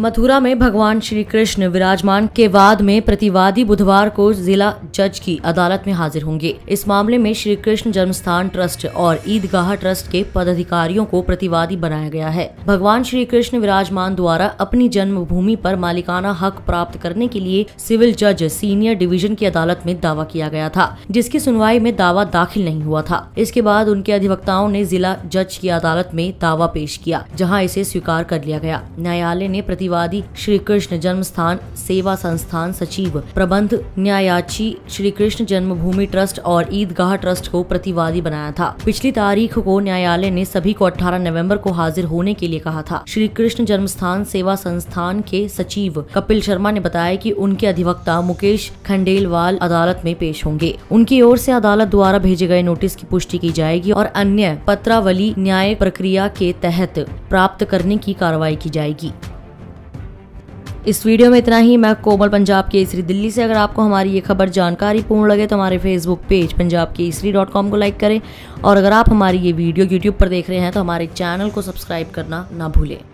मथुरा में भगवान श्री कृष्ण विराजमान के वाद में प्रतिवादी बुधवार को जिला जज की अदालत में हाजिर होंगे इस मामले में श्री कृष्ण जन्मस्थान ट्रस्ट और ईदगाह ट्रस्ट के पदाधिकारियों को प्रतिवादी बनाया गया है भगवान श्री कृष्ण विराजमान द्वारा अपनी जन्मभूमि पर मालिकाना हक प्राप्त करने के लिए सिविल जज सीनियर डिवीजन की अदालत में दावा किया गया था जिसकी सुनवाई में दावा दाखिल नहीं हुआ था इसके बाद उनके अधिवक्ताओं ने जिला जज की अदालत में दावा पेश किया जहाँ इसे स्वीकार कर लिया गया न्यायालय ने प्रतिवादी श्री कृष्ण जन्म स्थान सेवा संस्थान सचिव प्रबंध न्यायाची श्री कृष्ण जन्मभूमि ट्रस्ट और ईदगाह ट्रस्ट को प्रतिवादी बनाया था पिछली तारीख को न्यायालय ने सभी को 18 नवंबर को हाजिर होने के लिए कहा था श्री कृष्ण जन्म स्थान सेवा संस्थान के सचिव कपिल शर्मा ने बताया की उनके अधिवक्ता मुकेश खंडेलवाल अदालत में पेश होंगे उनकी ओर से अदालत द्वारा भेजे गए नोटिस की पुष्टि की जाएगी और अन्य पत्रावली न्याय प्रक्रिया के तहत प्राप्त करने की कार्रवाई की जाएगी इस वीडियो में इतना ही मैं कोमल पंजाब के इसरी दिल्ली से अगर आपको हमारी ये खबर जानकारी पूर्ण लगे तो हमारे फेसबुक पेज पंजाब के इसरी डॉट कॉम को लाइक करें और अगर आप हमारी ये वीडियो यूट्यूब पर देख रहे हैं तो हमारे चैनल को सब्सक्राइब करना ना भूलें